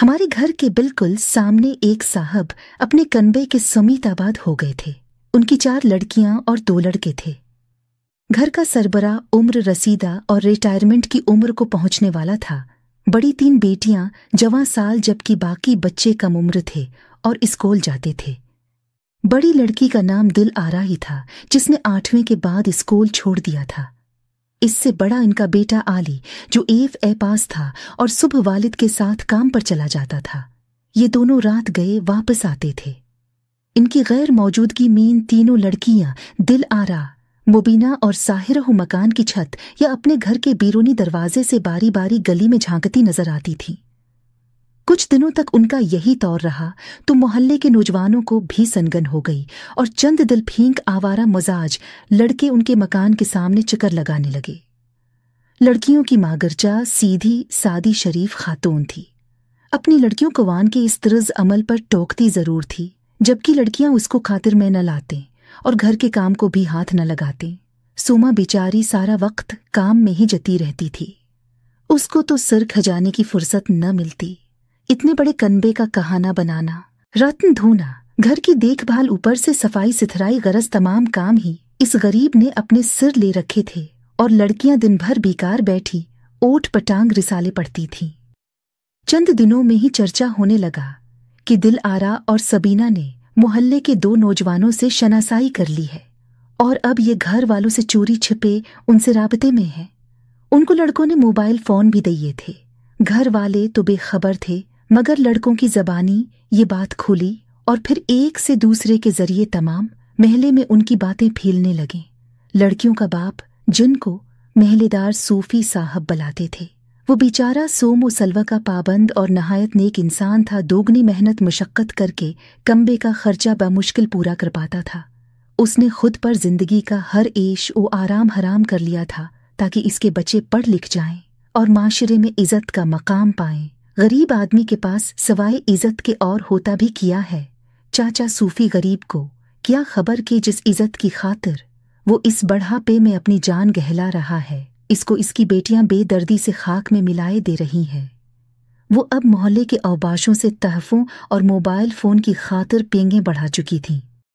हमारे घर के बिल्कुल सामने एक साहब अपने कन्बे के समीत आबाद हो गए थे उनकी चार लड़कियां और दो लड़के थे घर का सरबरा उम्र रसीदा और रिटायरमेंट की उम्र को पहुंचने वाला था बड़ी तीन बेटियां जवां साल जबकि बाकी बच्चे कम उम्र थे और स्कूल जाते थे बड़ी लड़की का नाम दिल आरा ही था जिसने आठवें के बाद स्कूल छोड़ दिया था इससे बड़ा इनका बेटा आली जो एफ ए पास था और सुबह वालिद के साथ काम पर चला जाता था ये दोनों रात गए वापस आते थे इनकी गैर मौजूदगी में इन तीनों लड़कियां दिल आरा मुबीना और साहिर मकान की छत या अपने घर के बिरूनी दरवाजे से बारी बारी गली में झांकती नजर आती थी कुछ दिनों तक उनका यही दौर रहा तो मोहल्ले के नौजवानों को भी सनगन हो गई और चंद दिल फींक आवारा मजाज लड़के उनके मकान के सामने चकर लगाने लगे लड़कियों की मागरजा सीधी सादी शरीफ खातून थी अपनी लड़कियों को वान के इस तर्ज अमल पर टोकती जरूर थी जबकि लड़कियां उसको खातिर में न लाते और घर के काम को भी हाथ न लगाते सोमा बेचारी सारा वक्त काम में ही जती रहती थी उसको तो सिर खजाने की फुर्सत न मिलती इतने बड़े कनबे का कहाना बनाना रत्न धोना घर की देखभाल ऊपर से सफाई सिथराई गरज तमाम काम ही इस गरीब ने अपने सिर ले रखे थे और लड़कियां दिन भर बेकार बैठी ओट पटांग रिसाले पढ़ती थीं चंद दिनों में ही चर्चा होने लगा कि दिल आरा और सबीना ने मोहल्ले के दो नौजवानों से शनासाई कर ली है और अब ये घर वालों से चोरी छिपे उनसे राबते में हैं उनको लड़कों ने मोबाइल फोन भी दिए थे घर वाले तो बेखबर थे मगर लड़कों की जबानी ये बात खुली और फिर एक से दूसरे के जरिए तमाम महले में उनकी बातें फैलने लगीं लड़कियों का बाप जिनको महलेदार सूफी साहब बुलाते थे वो बेचारा सोम सलवा का पाबंद और नहायत नेक इंसान था दोगुनी मेहनत मुशक्क़त करके कम्बे का खर्चा बमुश्किल पूरा कर पाता था उसने खुद पर जिंदगी का हर ऐश व आराम हराम कर लिया था ताकि इसके बच्चे पढ़ लिख जाएं और माशरे में इज्जत का मकाम पाएं गरीब आदमी के पास सवाए इज्जत के और होता भी किया है चाचा सूफी गरीब को क्या खबर की जिस इज्जत की खातिर वो इस बढ़ापे में अपनी जान गहला रहा है इसको इसकी बेटियां बेदर्दी से खाक में मिलाए दे रही हैं वो अब मोहल्ले के अवबाशों से तहफ़ों और मोबाइल फ़ोन की खातिर पेंगें बढ़ा चुकी थीं